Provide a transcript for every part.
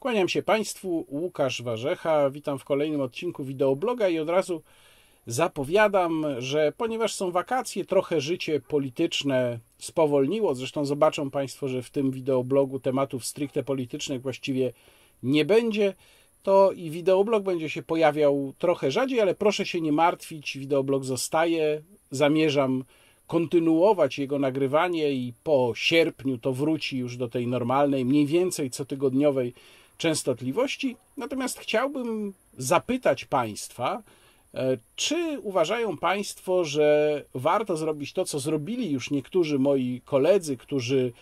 Kłaniam się Państwu, Łukasz Warzecha. Witam w kolejnym odcinku wideobloga i od razu zapowiadam, że ponieważ są wakacje, trochę życie polityczne spowolniło. Zresztą zobaczą Państwo, że w tym wideoblogu tematów stricte politycznych właściwie nie będzie. To i wideoblog będzie się pojawiał trochę rzadziej, ale proszę się nie martwić, wideoblog zostaje. Zamierzam kontynuować jego nagrywanie i po sierpniu to wróci już do tej normalnej, mniej więcej cotygodniowej częstotliwości. Natomiast chciałbym zapytać Państwa, e, czy uważają Państwo, że warto zrobić to, co zrobili już niektórzy moi koledzy, którzy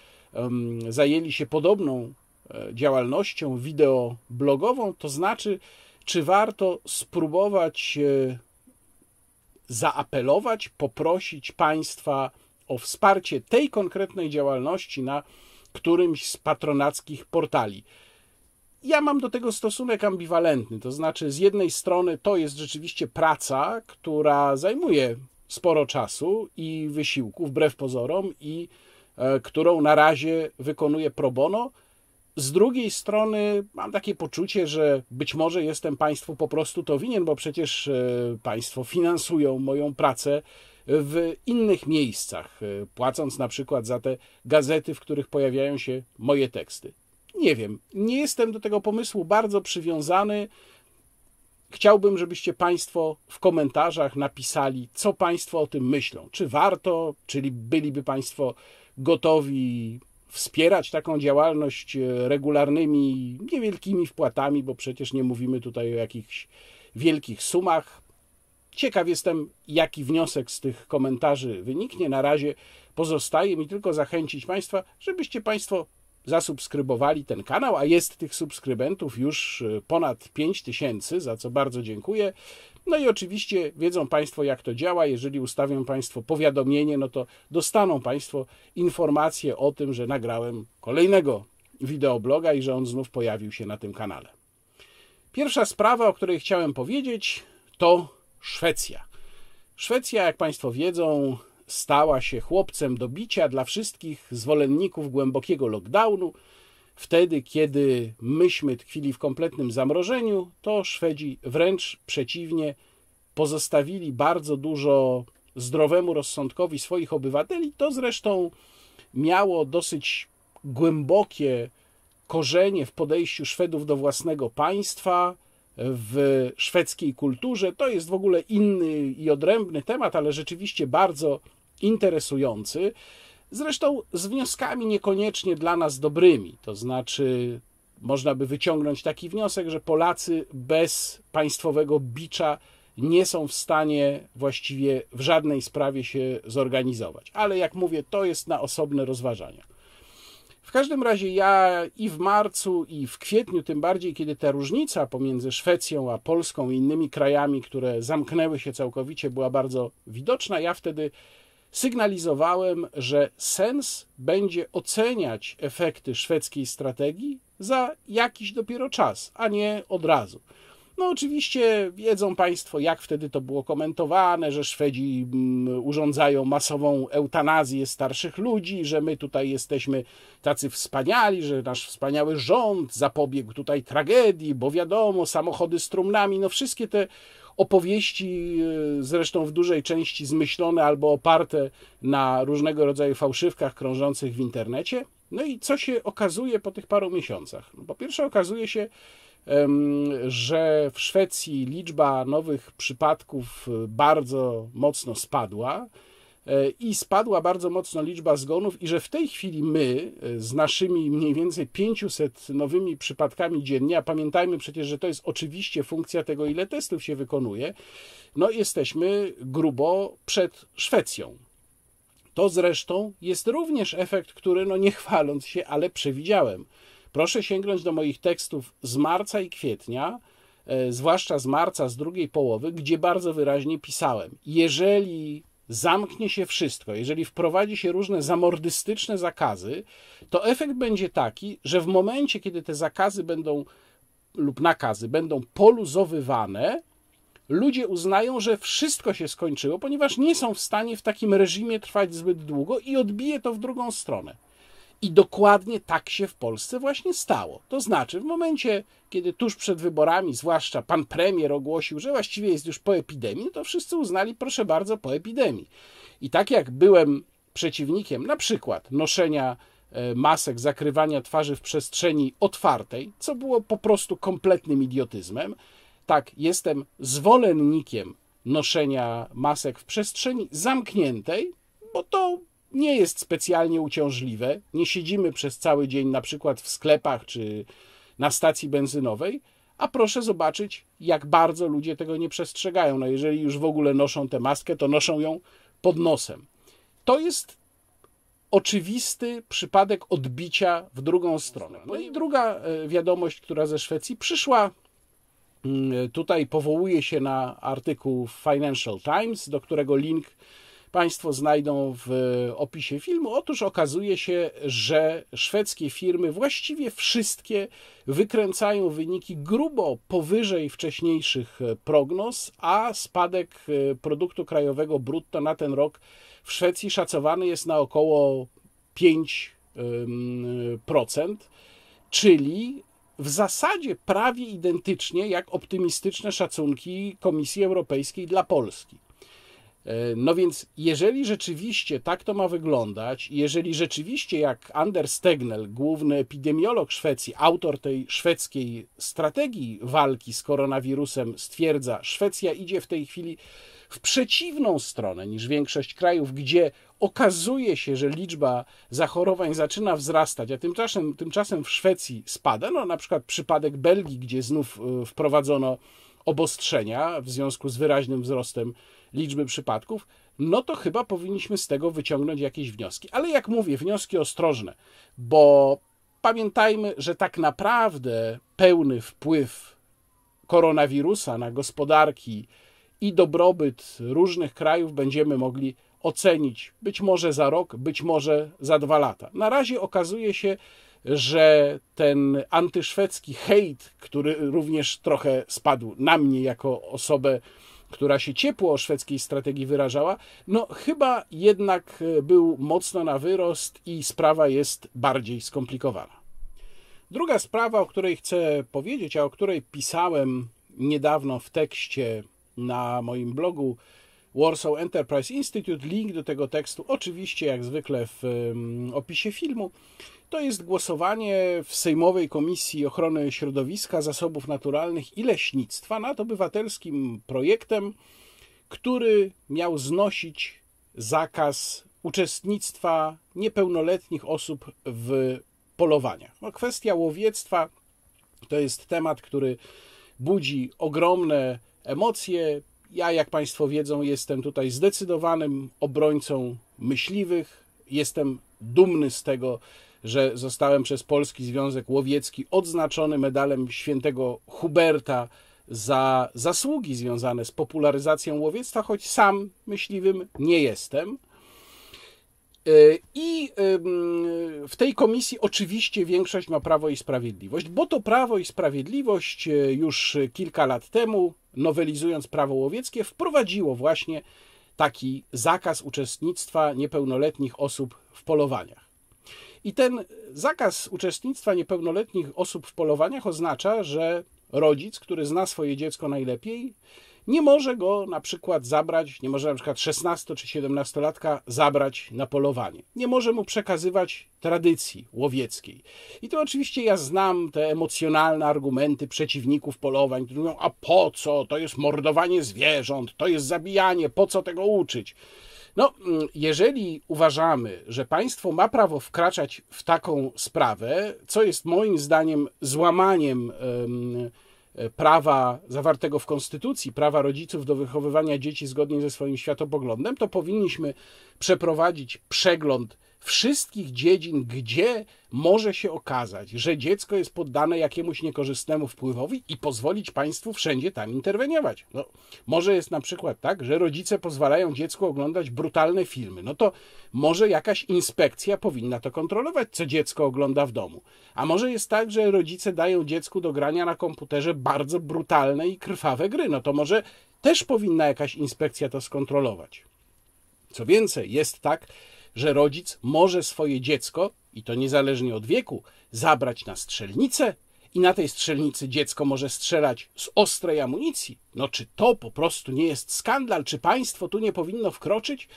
zajęli się podobną e, działalnością wideoblogową? To znaczy, czy warto spróbować e, zaapelować, poprosić Państwa o wsparcie tej konkretnej działalności na którymś z patronackich portali? ja mam do tego stosunek ambiwalentny. To znaczy, z jednej strony to jest rzeczywiście praca, która zajmuje sporo czasu i wysiłku, wbrew pozorom, i e, którą na razie wykonuję pro bono. Z drugiej strony mam takie poczucie, że być może jestem Państwu po prostu to winien, bo przecież e, Państwo finansują moją pracę w innych miejscach, e, płacąc na przykład za te gazety, w których pojawiają się moje teksty. Nie wiem, nie jestem do tego pomysłu bardzo przywiązany. Chciałbym, żebyście Państwo w komentarzach napisali, co Państwo o tym myślą. Czy warto, czyli byliby Państwo gotowi wspierać taką działalność e, regularnymi, niewielkimi wpłatami, bo przecież nie mówimy tutaj o jakichś wielkich sumach. Ciekaw jestem, jaki wniosek z tych komentarzy wyniknie. Na razie pozostaje mi tylko zachęcić Państwa, żebyście Państwo zasubskrybowali ten kanał, a jest tych subskrybentów już y, ponad 5 tysięcy, za co bardzo dziękuję. No i oczywiście wiedzą Państwo, jak to działa. Jeżeli ustawią Państwo powiadomienie, no to dostaną Państwo informację o tym, że nagrałem kolejnego wideobloga i że on znów pojawił się na tym kanale. Pierwsza sprawa, o której chciałem powiedzieć, to Szwecja. Szwecja, jak Państwo wiedzą, stała się chłopcem do bicia dla wszystkich zwolenników głębokiego lockdownu. Wtedy, kiedy myśmy tkwili w kompletnym zamrożeniu, to Szwedzi wręcz przeciwnie, pozostawili bardzo dużo zdrowemu rozsądkowi swoich obywateli. To zresztą miało dosyć głębokie korzenie w podejściu Szwedów do własnego państwa, w szwedzkiej kulturze. To jest w ogóle inny i odrębny temat, ale rzeczywiście bardzo interesujący, zresztą z wnioskami niekoniecznie dla nas dobrymi. To znaczy, można by wyciągnąć taki wniosek, że Polacy bez państwowego bicza nie są w stanie właściwie w żadnej sprawie się zorganizować. Ale jak mówię, to jest na osobne rozważania. W każdym razie ja i w marcu, i w kwietniu, tym bardziej, kiedy ta różnica pomiędzy Szwecją a Polską i innymi krajami, które zamknęły się całkowicie, była bardzo widoczna, ja wtedy sygnalizowałem, że sens będzie oceniać efekty szwedzkiej strategii za jakiś dopiero czas, a nie od razu. No, oczywiście wiedzą Państwo, jak wtedy to było komentowane, że Szwedzi mm, urządzają masową eutanazję starszych ludzi, że my tutaj jesteśmy tacy wspaniali, że nasz wspaniały rząd zapobiegł tutaj tragedii, bo wiadomo, samochody z trumnami, no wszystkie te opowieści, y, zresztą w dużej części zmyślone albo oparte na różnego rodzaju fałszywkach krążących w internecie. No i co się okazuje po tych paru miesiącach? No, po pierwsze, okazuje się, że w Szwecji liczba nowych przypadków y, bardzo mocno spadła. E, i spadła bardzo mocno liczba zgonów, i że w tej chwili my e, z naszymi mniej więcej 500 nowymi przypadkami dziennie, a pamiętajmy przecież, że to jest oczywiście funkcja tego, ile testów się wykonuje, no jesteśmy grubo przed Szwecją. To zresztą jest również efekt, który, no nie chwaląc się, ale przewidziałem. Proszę sięgnąć do moich tekstów z marca i kwietnia, e, zwłaszcza z marca, z drugiej połowy, gdzie bardzo wyraźnie pisałem. Jeżeli zamknie się wszystko, jeżeli wprowadzi się różne zamordystyczne zakazy, to efekt będzie taki, że w momencie, kiedy te zakazy będą lub nakazy będą poluzowywane, ludzie uznają, że wszystko się skończyło, ponieważ nie są w stanie w takim reżimie trwać zbyt długo i odbije to w drugą stronę. I dokładnie tak się w Polsce właśnie stało. To znaczy, w momencie, kiedy tuż przed wyborami, zwłaszcza pan premier ogłosił, że właściwie jest już po epidemii, to wszyscy uznali, proszę bardzo, po epidemii. I tak jak byłem przeciwnikiem na przykład noszenia e, masek, zakrywania twarzy w przestrzeni otwartej, co było po prostu kompletnym idiotyzmem, tak jestem zwolennikiem noszenia masek w przestrzeni zamkniętej, bo to nie jest specjalnie uciążliwe. Nie siedzimy przez cały dzień na przykład w sklepach czy na stacji benzynowej, a proszę zobaczyć, jak bardzo ludzie tego nie przestrzegają. No jeżeli już w ogóle noszą tę maskę, to noszą ją pod nosem. To jest oczywisty przypadek odbicia w drugą stronę. No i druga e, wiadomość, która ze Szwecji przyszła, mm, tutaj powołuje się na artykuł Financial Times, do którego link Państwo znajdą w e, opisie filmu. Otóż okazuje się, że szwedzkie firmy, właściwie wszystkie, wykręcają wyniki grubo powyżej wcześniejszych e, prognoz, a spadek e, produktu krajowego brutto na ten rok w Szwecji szacowany jest na około 5%, czyli w zasadzie prawie identycznie jak optymistyczne szacunki Komisji Europejskiej dla Polski. E, no więc, jeżeli rzeczywiście tak to ma wyglądać, jeżeli rzeczywiście, jak Anders Tegnell, główny epidemiolog Szwecji, autor tej szwedzkiej strategii walki z koronawirusem, stwierdza, Szwecja idzie w tej chwili w przeciwną stronę niż większość krajów, gdzie okazuje się, że liczba zachorowań zaczyna wzrastać, a tymczasem, tymczasem w Szwecji spada. No, na przykład przypadek Belgii, gdzie znów e, wprowadzono obostrzenia w związku z wyraźnym wzrostem liczby przypadków, no to chyba powinniśmy z tego wyciągnąć jakieś wnioski. Ale jak mówię, wnioski ostrożne, bo pamiętajmy, że tak naprawdę pełny wpływ koronawirusa na gospodarki i dobrobyt różnych krajów będziemy mogli ocenić być może za rok, być może za dwa lata. Na razie okazuje się, że ten antyszwedzki hejt, który również trochę spadł na mnie jako osobę, która się ciepło o szwedzkiej strategii wyrażała, no chyba jednak e, był mocno na wyrost i sprawa jest bardziej skomplikowana. Druga sprawa, o której chcę powiedzieć, a o której pisałem niedawno w tekście na moim blogu Warsaw Enterprise Institute. Link do tego tekstu oczywiście jak zwykle w opisie filmu. To jest głosowanie w Sejmowej Komisji Ochrony Środowiska, Zasobów Naturalnych i Leśnictwa nad obywatelskim projektem, który miał znosić zakaz uczestnictwa niepełnoletnich osób w polowaniach. No, kwestia łowiectwa to jest temat, który budzi ogromne emocje, ja, jak Państwo wiedzą, jestem tutaj zdecydowanym obrońcą myśliwych. Jestem dumny z tego, że zostałem przez Polski Związek Łowiecki odznaczony medalem świętego Huberta za zasługi związane z popularyzacją łowiectwa, choć sam myśliwym nie jestem. Y, I w tej komisji oczywiście większość ma Prawo i Sprawiedliwość, bo to Prawo i Sprawiedliwość y, już kilka lat temu, nowelizując prawo łowieckie, wprowadziło właśnie taki zakaz uczestnictwa niepełnoletnich osób w polowaniach. I ten zakaz uczestnictwa niepełnoletnich osób w polowaniach oznacza, że rodzic, który zna swoje dziecko najlepiej, nie może go na przykład zabrać, nie może na przykład 16 czy 17 latka zabrać na polowanie. Nie może mu przekazywać tradycji łowieckiej. I to oczywiście ja znam te emocjonalne argumenty przeciwników polowań, którzy mówią, a po co, to jest mordowanie zwierząt, to jest zabijanie, po co tego uczyć? No, jeżeli uważamy, że państwo ma prawo wkraczać w taką sprawę, co jest moim zdaniem złamaniem E, prawa zawartego w Konstytucji, prawa rodziców do wychowywania dzieci zgodnie ze swoim światopoglądem, to powinniśmy przeprowadzić przegląd wszystkich dziedzin, gdzie może się okazać, że dziecko jest poddane jakiemuś niekorzystnemu wpływowi i pozwolić państwu wszędzie tam interweniować. No, może jest na przykład tak, że rodzice pozwalają dziecku oglądać brutalne filmy. No to może jakaś inspekcja powinna to kontrolować, co dziecko ogląda w domu. A może jest tak, że rodzice dają dziecku do grania na komputerze bardzo brutalne i krwawe gry. No to może też powinna jakaś inspekcja to skontrolować. Co więcej, jest tak, że rodzic może swoje dziecko, i to niezależnie od wieku, zabrać na strzelnicę i na tej strzelnicy dziecko może strzelać z ostrej amunicji. No czy to po prostu nie jest skandal? Czy państwo tu nie powinno wkroczyć?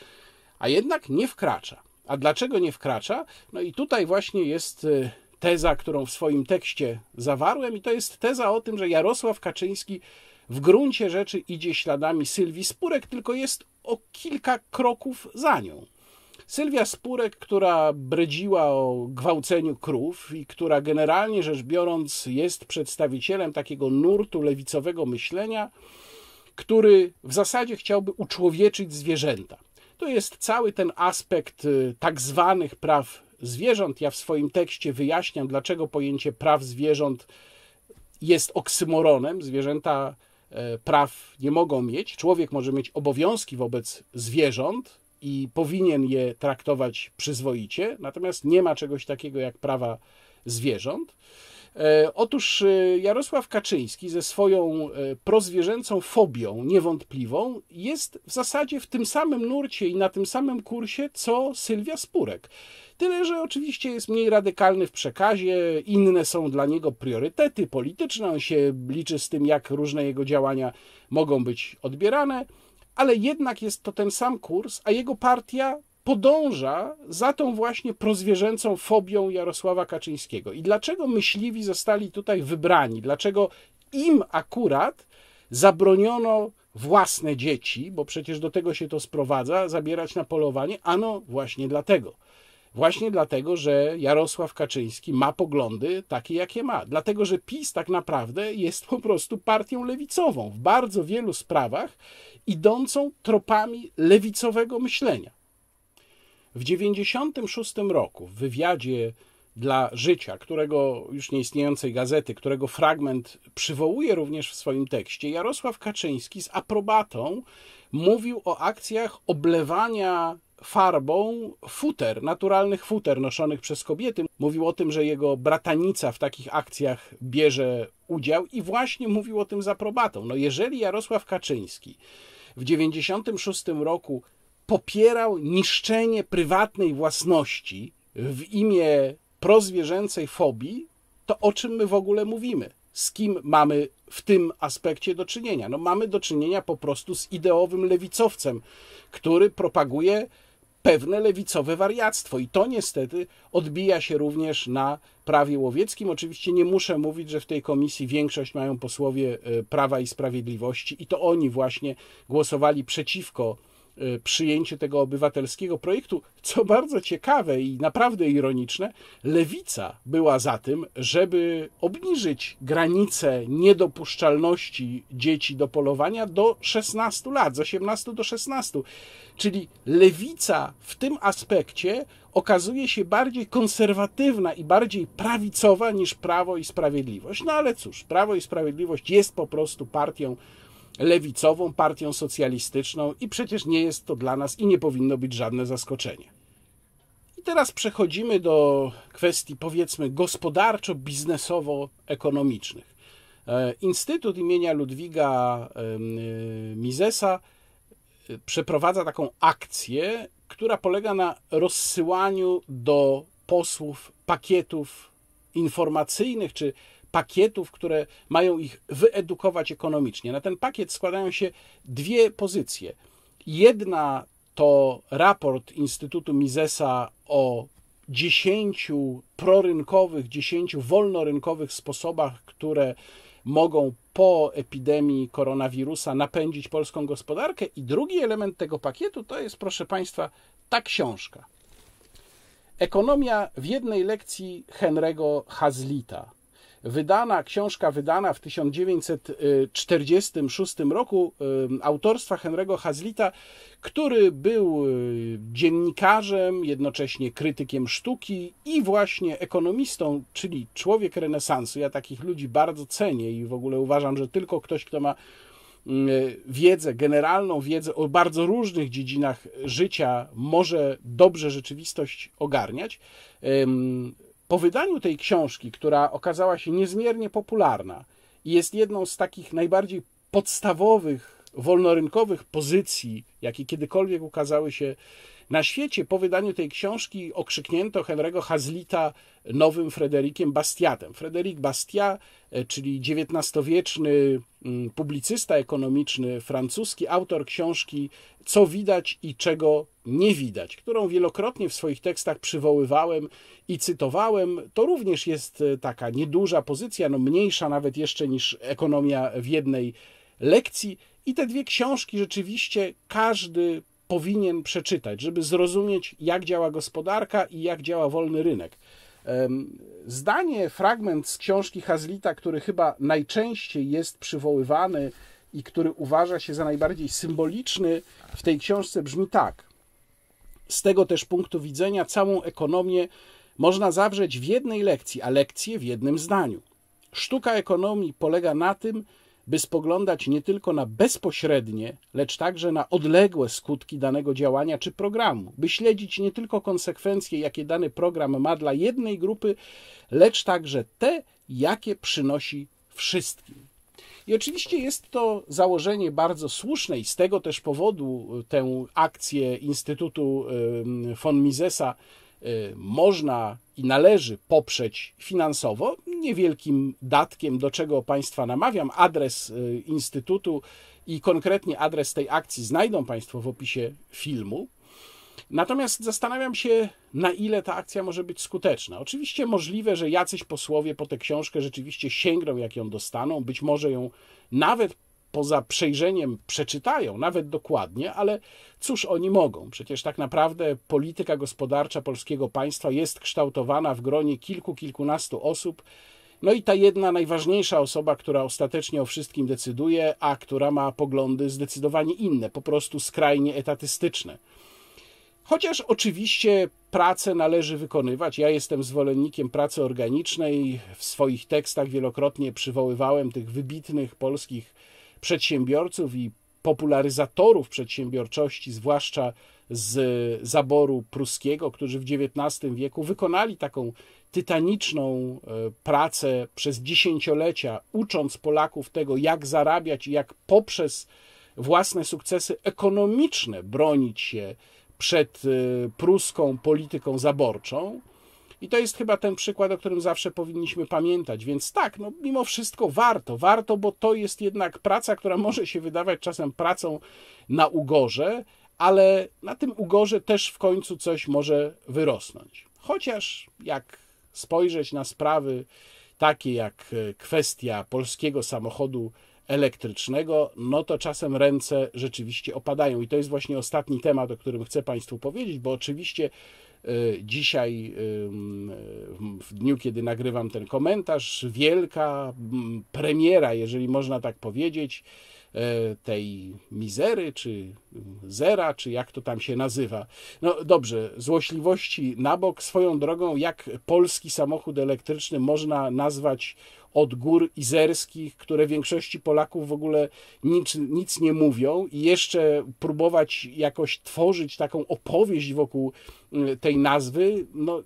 A jednak nie wkracza. A dlaczego nie wkracza? No i tutaj właśnie jest y, teza, którą w swoim tekście zawarłem, i to jest teza o tym, że Jarosław Kaczyński w gruncie rzeczy idzie śladami Sylwii Spurek, tylko jest o kilka kroków za nią. Sylwia Spurek, która bredziła o gwałceniu krów i która generalnie rzecz biorąc jest przedstawicielem takiego nurtu lewicowego myślenia, który w zasadzie chciałby uczłowieczyć zwierzęta. To jest cały ten aspekt y, tak zwanych praw zwierząt. Ja w swoim tekście wyjaśniam, dlaczego pojęcie praw zwierząt jest oksymoronem. Zwierzęta e, praw nie mogą mieć. Człowiek może mieć obowiązki wobec zwierząt, i powinien je traktować przyzwoicie, natomiast nie ma czegoś takiego jak prawa zwierząt. E, otóż e, Jarosław Kaczyński ze swoją e, prozwierzęcą fobią niewątpliwą jest w zasadzie w tym samym nurcie i na tym samym kursie co Sylwia Spurek. Tyle, że oczywiście jest mniej radykalny w przekazie, inne są dla niego priorytety polityczne, on się liczy z tym, jak różne jego działania mogą być odbierane ale jednak jest to ten sam kurs, a jego partia podąża za tą właśnie prozwierzęcą fobią Jarosława Kaczyńskiego. I dlaczego myśliwi zostali tutaj wybrani? Dlaczego im akurat zabroniono własne dzieci, bo przecież do tego się to sprowadza, zabierać na polowanie? Ano właśnie dlatego Właśnie dlatego, że Jarosław Kaczyński ma poglądy takie, jakie ma. Dlatego, że PiS tak naprawdę jest po prostu partią lewicową w bardzo wielu sprawach idącą tropami lewicowego myślenia. W 1996 roku w wywiadzie dla życia, którego już nieistniejącej gazety, którego fragment przywołuje również w swoim tekście, Jarosław Kaczyński z aprobatą mówił o akcjach oblewania farbą futer, naturalnych futer noszonych przez kobiety. Mówił o tym, że jego bratanica w takich akcjach bierze udział i właśnie mówił o tym z aprobatą. No jeżeli Jarosław Kaczyński w 96 roku popierał niszczenie prywatnej własności w imię prozwierzęcej fobii, to o czym my w ogóle mówimy? z kim mamy w tym aspekcie do czynienia? No mamy do czynienia po prostu z ideowym lewicowcem, który propaguje pewne lewicowe wariactwo i to niestety odbija się również na prawie łowieckim. Oczywiście nie muszę mówić, że w tej komisji większość mają posłowie e, Prawa i Sprawiedliwości i to oni właśnie głosowali przeciwko Y, przyjęcie tego obywatelskiego projektu. Co bardzo ciekawe i naprawdę ironiczne, lewica była za tym, żeby obniżyć granicę niedopuszczalności dzieci do polowania do 16 lat, z 18 do 16. Czyli lewica w tym aspekcie okazuje się bardziej konserwatywna i bardziej prawicowa niż Prawo i Sprawiedliwość. No ale cóż, Prawo i Sprawiedliwość jest po prostu partią lewicową partią socjalistyczną i przecież nie jest to dla nas i nie powinno być żadne zaskoczenie. I teraz przechodzimy do kwestii powiedzmy gospodarczo-biznesowo-ekonomicznych. E, Instytut imienia Ludwiga e, Misesa e, przeprowadza taką akcję, która polega na rozsyłaniu do posłów pakietów informacyjnych czy pakietów, które mają ich wyedukować ekonomicznie. Na ten pakiet składają się dwie pozycje. Jedna to raport Instytutu Misesa o dziesięciu prorynkowych, dziesięciu wolnorynkowych sposobach, które mogą po epidemii koronawirusa napędzić polską gospodarkę. I drugi element tego pakietu to jest, proszę Państwa, ta książka. Ekonomia w jednej lekcji Henry'ego Hazlita wydana, książka wydana w 1946 roku autorstwa Henry'ego Hazlita, który był e, dziennikarzem, jednocześnie krytykiem sztuki i właśnie ekonomistą, czyli człowiek renesansu. Ja takich ludzi bardzo cenię i w ogóle uważam, że tylko ktoś, kto ma wiedzę, generalną wiedzę o bardzo różnych dziedzinach życia może dobrze rzeczywistość ogarniać. Po wydaniu tej książki, która okazała się niezmiernie popularna i jest jedną z takich najbardziej podstawowych, wolnorynkowych pozycji, jakie kiedykolwiek ukazały się na świecie po wydaniu tej książki okrzyknięto Henry'ego Hazlita nowym Frederikiem Bastiatem. Frederik Bastiat, e, czyli XIX-wieczny mm, publicysta ekonomiczny francuski, autor książki Co widać i czego nie widać, którą wielokrotnie w swoich tekstach przywoływałem i cytowałem. To również jest e, taka nieduża pozycja, no mniejsza nawet jeszcze niż ekonomia w jednej lekcji. I te dwie książki rzeczywiście każdy powinien przeczytać, żeby zrozumieć, jak działa gospodarka i jak działa wolny rynek. Zdanie, fragment z książki Hazlita, który chyba najczęściej jest przywoływany i który uważa się za najbardziej symboliczny w tej książce brzmi tak. Z tego też punktu widzenia całą ekonomię można zawrzeć w jednej lekcji, a lekcję w jednym zdaniu. Sztuka ekonomii polega na tym, by spoglądać nie tylko na bezpośrednie, lecz także na odległe skutki danego działania czy programu, by śledzić nie tylko konsekwencje, jakie dany program ma dla jednej grupy, lecz także te, jakie przynosi wszystkim. I oczywiście jest to założenie bardzo słuszne i z tego też powodu y, tę akcję Instytutu von Misesa y, można i należy poprzeć finansowo, niewielkim datkiem, do czego Państwa namawiam. Adres y, Instytutu i konkretnie adres tej akcji znajdą Państwo w opisie filmu. Natomiast zastanawiam się, na ile ta akcja może być skuteczna. Oczywiście możliwe, że jacyś posłowie po tę książkę rzeczywiście sięgną, jak ją dostaną, być może ją nawet poza przejrzeniem przeczytają, nawet dokładnie, ale cóż oni mogą? Przecież tak naprawdę polityka gospodarcza polskiego państwa jest kształtowana w gronie kilku, kilkunastu osób. No i ta jedna najważniejsza osoba, która ostatecznie o wszystkim decyduje, a która ma poglądy zdecydowanie inne, po prostu skrajnie etatystyczne. Chociaż oczywiście pracę należy wykonywać. Ja jestem zwolennikiem pracy organicznej. W swoich tekstach wielokrotnie przywoływałem tych wybitnych polskich przedsiębiorców i popularyzatorów przedsiębiorczości, zwłaszcza z zaboru pruskiego, którzy w XIX wieku wykonali taką tytaniczną e, pracę przez dziesięciolecia, ucząc Polaków tego, jak zarabiać i jak poprzez własne sukcesy ekonomiczne bronić się przed e, pruską polityką zaborczą. I to jest chyba ten przykład, o którym zawsze powinniśmy pamiętać. Więc tak, no mimo wszystko warto, warto, bo to jest jednak praca, która może się wydawać czasem pracą na ugorze, ale na tym ugorze też w końcu coś może wyrosnąć. Chociaż jak spojrzeć na sprawy takie jak e, kwestia polskiego samochodu elektrycznego, no to czasem ręce rzeczywiście opadają. I to jest właśnie ostatni temat, o którym chcę Państwu powiedzieć, bo oczywiście E, dzisiaj, e, w dniu, kiedy nagrywam ten komentarz, wielka premiera, jeżeli można tak powiedzieć, e, tej mizery, czy zera, czy jak to tam się nazywa. No dobrze, złośliwości na bok. Swoją drogą, jak polski samochód elektryczny można nazwać od gór izerskich, które większości Polaków w ogóle nic, nic nie mówią, i jeszcze próbować jakoś tworzyć taką opowieść wokół tej nazwy, no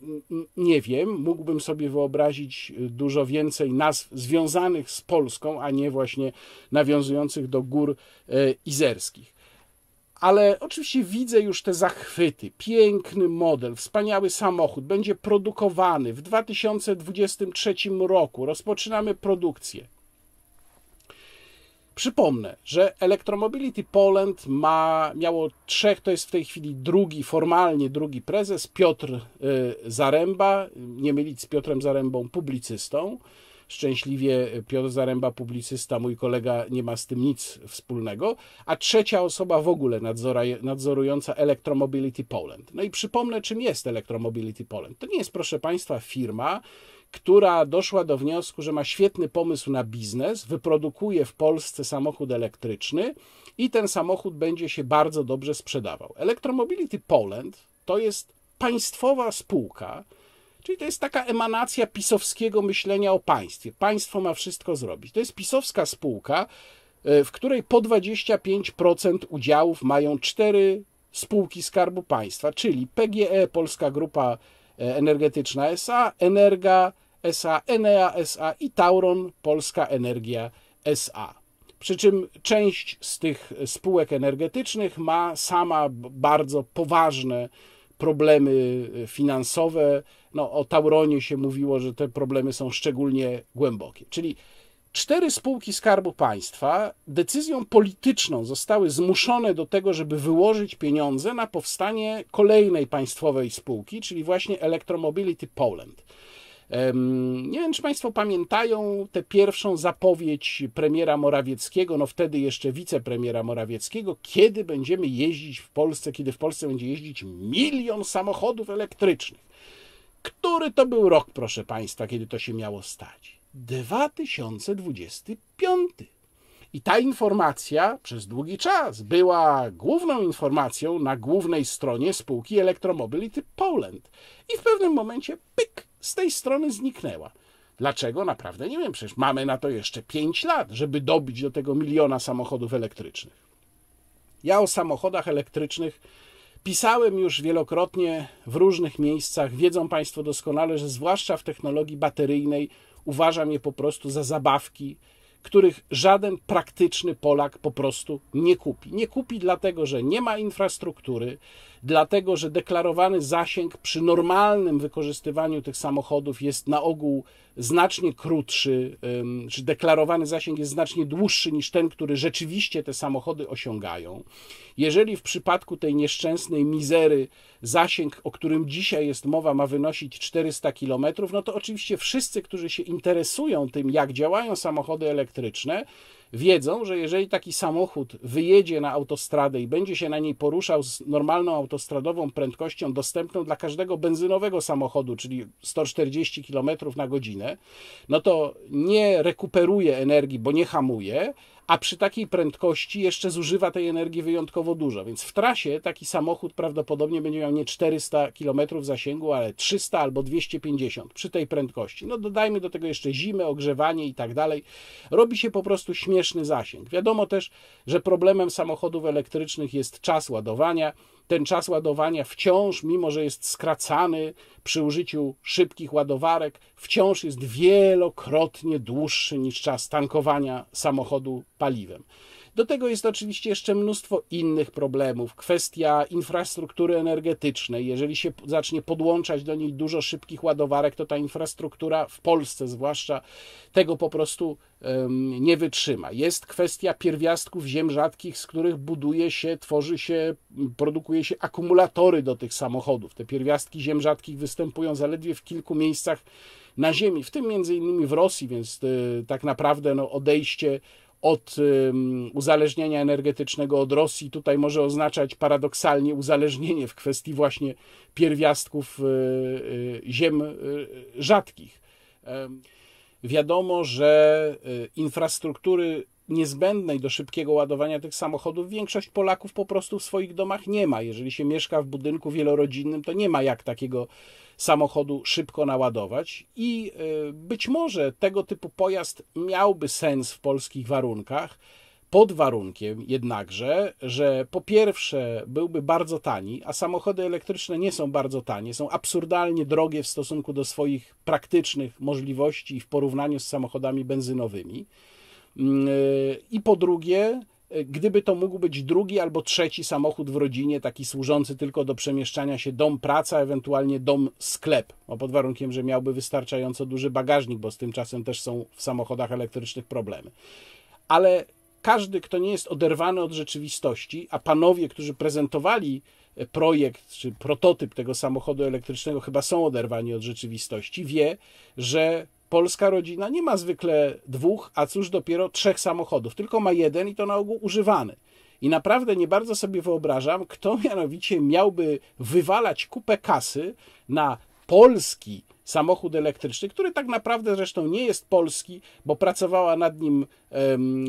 nie wiem, mógłbym sobie wyobrazić y, dużo więcej nazw związanych z Polską, a nie właśnie nawiązujących do gór y, izerskich. Ale oczywiście widzę już te zachwyty. Piękny model, wspaniały samochód, będzie produkowany w 2023 roku. Rozpoczynamy produkcję. Przypomnę, że Electromobility Poland ma, miało trzech, to jest w tej chwili drugi, formalnie drugi prezes, Piotr y, Zaręba, nie mylić z Piotrem Zarębą, publicystą. Szczęśliwie Piotr Zaręba, publicysta, mój kolega, nie ma z tym nic wspólnego. A trzecia osoba w ogóle nadzorująca Electromobility Poland. No i przypomnę, czym jest Electromobility Poland. To nie jest, proszę Państwa, firma, która doszła do wniosku, że ma świetny pomysł na biznes, wyprodukuje w Polsce samochód elektryczny i ten samochód będzie się bardzo dobrze sprzedawał. Electromobility Poland to jest państwowa spółka, Czyli to jest taka emanacja pisowskiego myślenia o państwie. Państwo ma wszystko zrobić. To jest pisowska spółka, e, w której po 25% udziałów mają cztery spółki Skarbu Państwa, czyli PGE, Polska Grupa e, Energetyczna SA, Energa SA, Enea SA i Tauron Polska Energia SA. Przy czym część z tych spółek energetycznych ma sama bardzo poważne problemy e, finansowe, no, o Tauronie się mówiło, że te problemy są szczególnie głębokie. Czyli cztery spółki Skarbu Państwa decyzją polityczną zostały zmuszone do tego, żeby wyłożyć pieniądze na powstanie kolejnej państwowej spółki, czyli właśnie Electromobility Poland. Nie wiem, czy Państwo pamiętają tę pierwszą zapowiedź premiera Morawieckiego, no wtedy jeszcze wicepremiera Morawieckiego, kiedy będziemy jeździć w Polsce, kiedy w Polsce będzie jeździć milion samochodów elektrycznych. Który to był rok, proszę Państwa, kiedy to się miało stać? 2025. I ta informacja przez długi czas była główną informacją na głównej stronie spółki Electromobility Poland. I w pewnym momencie pyk z tej strony zniknęła. Dlaczego? Naprawdę nie wiem, przecież mamy na to jeszcze 5 lat, żeby dobić do tego miliona samochodów elektrycznych. Ja o samochodach elektrycznych Pisałem już wielokrotnie w różnych miejscach, wiedzą Państwo doskonale, że zwłaszcza w technologii bateryjnej uważam je po prostu za zabawki których żaden praktyczny Polak po prostu nie kupi. Nie kupi dlatego, że nie ma infrastruktury, dlatego, że deklarowany zasięg przy normalnym wykorzystywaniu tych samochodów jest na ogół znacznie krótszy, czy deklarowany zasięg jest znacznie dłuższy niż ten, który rzeczywiście te samochody osiągają. Jeżeli w przypadku tej nieszczęsnej mizery zasięg, o którym dzisiaj jest mowa, ma wynosić 400 km, no to oczywiście wszyscy, którzy się interesują tym, jak działają samochody elektryczne, elektryczne, wiedzą, że jeżeli taki samochód wyjedzie na autostradę i będzie się na niej poruszał z normalną autostradową prędkością dostępną dla każdego benzynowego samochodu, czyli 140 km na godzinę, no to nie rekuperuje energii, bo nie hamuje, a przy takiej prędkości jeszcze zużywa tej energii wyjątkowo dużo. Więc w trasie taki samochód prawdopodobnie będzie miał nie 400 km zasięgu, ale 300 albo 250 przy tej prędkości. No dodajmy do tego jeszcze zimę, ogrzewanie i tak dalej. Robi się po prostu śmieszny zasięg. Wiadomo też, że problemem samochodów elektrycznych jest czas ładowania ten czas ładowania wciąż, mimo że jest skracany przy użyciu szybkich ładowarek, wciąż jest wielokrotnie dłuższy niż czas tankowania samochodu paliwem. Do tego jest oczywiście jeszcze mnóstwo innych problemów. Kwestia infrastruktury energetycznej. Jeżeli się zacznie podłączać do niej dużo szybkich ładowarek, to ta infrastruktura w Polsce zwłaszcza tego po prostu nie wytrzyma. Jest kwestia pierwiastków ziem rzadkich, z których buduje się, tworzy się, produkuje się akumulatory do tych samochodów. Te pierwiastki ziem rzadkich występują zaledwie w kilku miejscach na Ziemi, w tym między innymi w Rosji, więc y, tak naprawdę no, odejście od uzależnienia energetycznego od Rosji tutaj może oznaczać paradoksalnie uzależnienie w kwestii właśnie pierwiastków y, y, ziem y, rzadkich. Wiadomo, że infrastruktury niezbędnej do szybkiego ładowania tych samochodów większość Polaków po prostu w swoich domach nie ma. Jeżeli się mieszka w budynku wielorodzinnym, to nie ma jak takiego samochodu szybko naładować i y, być może tego typu pojazd miałby sens w polskich warunkach. Pod warunkiem jednakże, że po pierwsze byłby bardzo tani, a samochody elektryczne nie są bardzo tanie, są absurdalnie drogie w stosunku do swoich praktycznych możliwości w porównaniu z samochodami benzynowymi. Mm, e, I po drugie, e, gdyby to mógł być drugi albo trzeci samochód w rodzinie, taki służący tylko do przemieszczania się dom, praca, ewentualnie dom, sklep, no pod warunkiem, że miałby wystarczająco duży bagażnik, bo z tym czasem też są w samochodach elektrycznych problemy. Ale każdy, kto nie jest oderwany od rzeczywistości, a panowie, którzy prezentowali e, projekt czy prototyp tego samochodu elektrycznego, chyba są oderwani od rzeczywistości, wie, że polska rodzina nie ma zwykle dwóch, a cóż dopiero trzech samochodów, tylko ma jeden i to na ogół używany. I naprawdę nie bardzo sobie wyobrażam, kto mianowicie miałby wywalać kupę kasy na polski samochód elektryczny, który tak naprawdę zresztą nie jest polski, bo pracowała nad nim,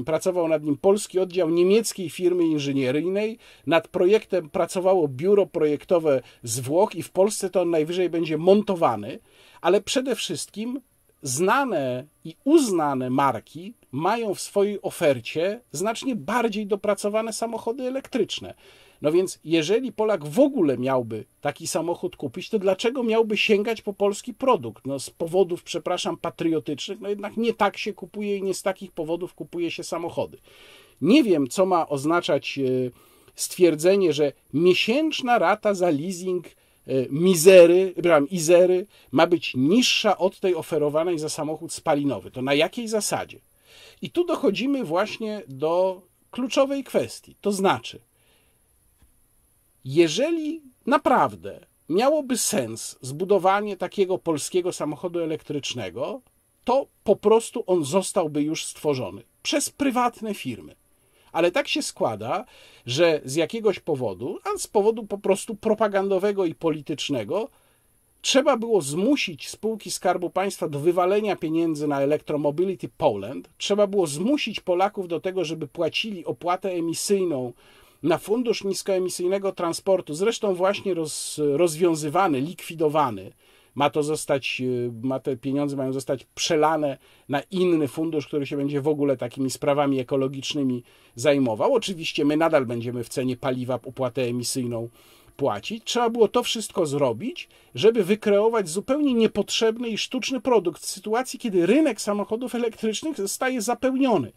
pracował nad nim polski oddział niemieckiej firmy inżynieryjnej. Nad projektem pracowało biuro projektowe z Włoch i w Polsce to on najwyżej będzie montowany, ale przede wszystkim znane i uznane marki mają w swojej ofercie znacznie bardziej dopracowane samochody elektryczne. No więc, jeżeli Polak w ogóle miałby taki samochód kupić, to dlaczego miałby sięgać po polski produkt? No, z powodów, przepraszam, patriotycznych, no jednak nie tak się kupuje i nie z takich powodów kupuje się samochody. Nie wiem, co ma oznaczać e, stwierdzenie, że miesięczna rata za leasing E, mizery, bram, izery ma być niższa od tej oferowanej za samochód spalinowy. To na jakiej zasadzie? I tu dochodzimy właśnie do kluczowej kwestii. To znaczy, jeżeli naprawdę miałoby sens zbudowanie takiego polskiego samochodu elektrycznego, to po prostu on zostałby już stworzony przez prywatne firmy. Ale tak się składa, że z jakiegoś powodu, a z powodu po prostu propagandowego i politycznego, trzeba było zmusić spółki Skarbu Państwa do wywalenia pieniędzy na Electromobility Poland, trzeba było zmusić Polaków do tego, żeby płacili opłatę emisyjną na fundusz niskoemisyjnego transportu, zresztą właśnie roz, rozwiązywany, likwidowany ma to zostać, e, ma te pieniądze mają zostać przelane na inny fundusz, który się będzie w ogóle takimi sprawami ekologicznymi zajmował. Oczywiście my nadal będziemy w cenie paliwa opłatę emisyjną płacić. Trzeba było to wszystko zrobić, żeby wykreować zupełnie niepotrzebny i sztuczny produkt w sytuacji, kiedy rynek samochodów elektrycznych zostaje zapełniony.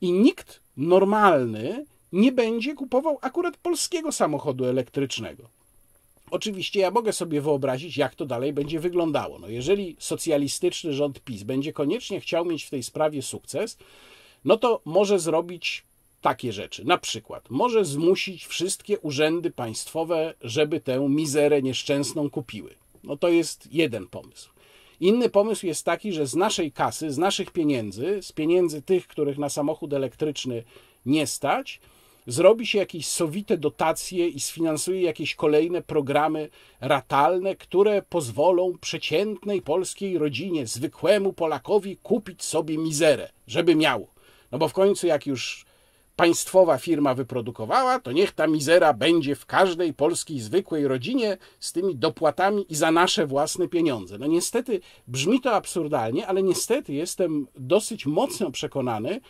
I nikt normalny nie będzie kupował akurat polskiego samochodu elektrycznego. Oczywiście ja mogę sobie wyobrazić, jak to dalej będzie wyglądało. No jeżeli socjalistyczny rząd PiS będzie koniecznie chciał mieć w tej sprawie sukces, no to może zrobić takie rzeczy. Na przykład może zmusić wszystkie urzędy państwowe, żeby tę mizerę nieszczęsną kupiły. No to jest jeden pomysł. Inny pomysł jest taki, że z naszej kasy, z naszych pieniędzy, z pieniędzy tych, których na samochód elektryczny nie stać, zrobi się jakieś sowite dotacje i sfinansuje jakieś kolejne programy ratalne, które pozwolą przeciętnej polskiej rodzinie, zwykłemu Polakowi kupić sobie mizerę, żeby miało. No bo w końcu, jak już państwowa firma wyprodukowała, to niech ta mizera będzie w każdej polskiej zwykłej rodzinie z tymi dopłatami i za nasze własne pieniądze. No niestety brzmi to absurdalnie, ale niestety jestem dosyć mocno przekonany,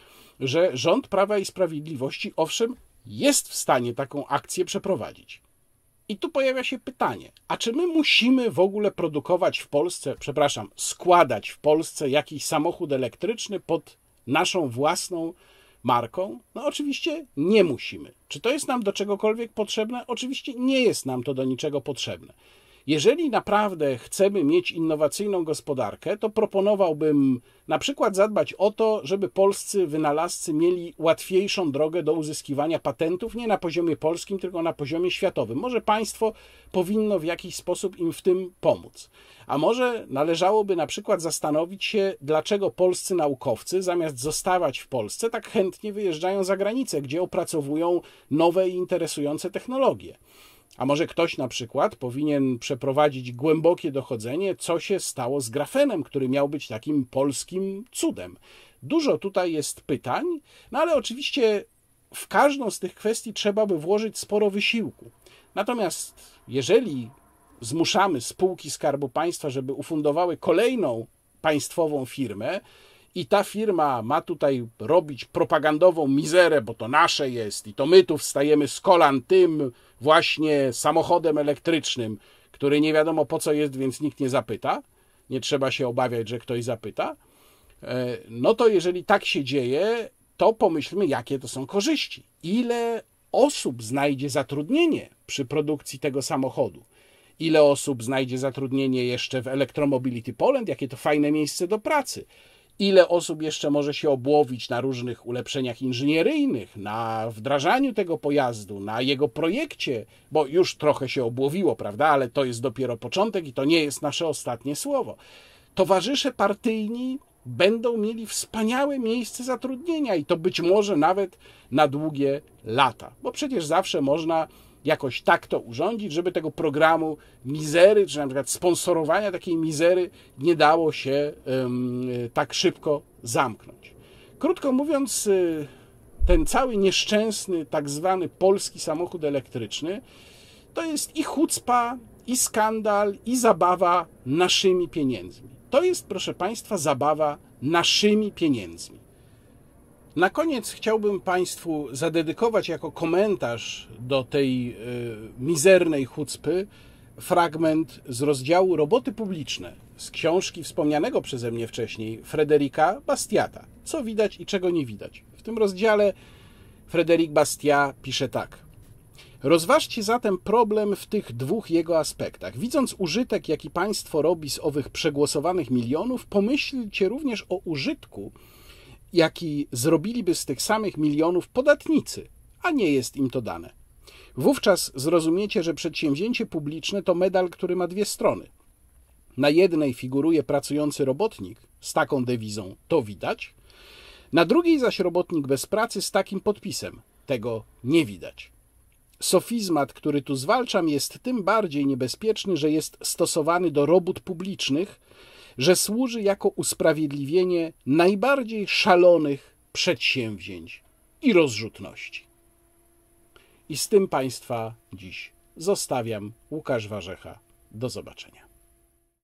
że rząd Prawa i Sprawiedliwości, owszem, jest w stanie taką akcję przeprowadzić. I tu pojawia się pytanie, a czy my musimy w ogóle produkować w Polsce, przepraszam, składać w Polsce jakiś samochód elektryczny pod naszą własną marką? No oczywiście nie musimy. Czy to jest nam do czegokolwiek potrzebne? Oczywiście nie jest nam to do niczego potrzebne. Jeżeli naprawdę chcemy mieć innowacyjną gospodarkę, to proponowałbym na przykład zadbać o to, żeby polscy wynalazcy mieli łatwiejszą drogę do uzyskiwania patentów nie na poziomie polskim, tylko na poziomie światowym. Może państwo powinno w jakiś sposób im w tym pomóc. A może należałoby na przykład zastanowić się, dlaczego polscy naukowcy zamiast zostawać w Polsce, tak chętnie wyjeżdżają za granicę, gdzie opracowują nowe i interesujące technologie. A może ktoś na przykład powinien przeprowadzić głębokie dochodzenie, co się stało z grafenem, który miał być takim polskim cudem. Dużo tutaj jest pytań, no ale oczywiście w każdą z tych kwestii trzeba by włożyć sporo wysiłku. Natomiast jeżeli zmuszamy spółki Skarbu Państwa, żeby ufundowały kolejną państwową firmę, i ta firma ma tutaj robić propagandową mizerę, bo to nasze jest i to my tu wstajemy z kolan tym właśnie samochodem elektrycznym, który nie wiadomo po co jest, więc nikt nie zapyta. Nie trzeba się obawiać, że ktoś zapyta. E, no to jeżeli tak się dzieje, to pomyślmy, jakie to są korzyści. Ile osób znajdzie zatrudnienie przy produkcji tego samochodu? Ile osób znajdzie zatrudnienie jeszcze w Electromobility Poland? Jakie to fajne miejsce do pracy? ile osób jeszcze może się obłowić na różnych ulepszeniach inżynieryjnych, na wdrażaniu tego pojazdu, na jego projekcie, bo już trochę się obłowiło, prawda, ale to jest dopiero początek i to nie jest nasze ostatnie słowo. Towarzysze partyjni będą mieli wspaniałe miejsce zatrudnienia i to być może nawet na długie lata, bo przecież zawsze można jakoś tak to urządzić, żeby tego programu mizery, czy na przykład sponsorowania takiej mizery nie dało się tak szybko zamknąć. Krótko mówiąc, y, ten cały nieszczęsny, tak zwany polski samochód elektryczny, to jest i chucpa, i skandal, i zabawa naszymi pieniędzmi. To jest, proszę Państwa, zabawa naszymi pieniędzmi. Na koniec chciałbym Państwu zadedykować jako komentarz do tej e, mizernej chucpy fragment z rozdziału Roboty publiczne z książki wspomnianego przeze mnie wcześniej Frederika Bastiata. Co widać i czego nie widać. W tym rozdziale Frederic Bastiat pisze tak. Rozważcie zatem problem w tych dwóch jego aspektach. Widząc użytek, jaki państwo robi z owych przegłosowanych milionów, pomyślcie również o użytku, jaki zrobiliby z tych samych milionów podatnicy, a nie jest im to dane. Wówczas zrozumiecie, że przedsięwzięcie publiczne to medal, który ma dwie strony. Na jednej figuruje pracujący robotnik z taką dewizą to widać, na drugiej zaś robotnik bez pracy z takim podpisem tego nie widać. Sofizmat, który tu zwalczam, jest tym bardziej niebezpieczny, że jest stosowany do robót publicznych, że służy jako usprawiedliwienie najbardziej szalonych przedsięwzięć i rozrzutności. I z tym Państwa dziś zostawiam. Łukasz Warzecha. Do zobaczenia.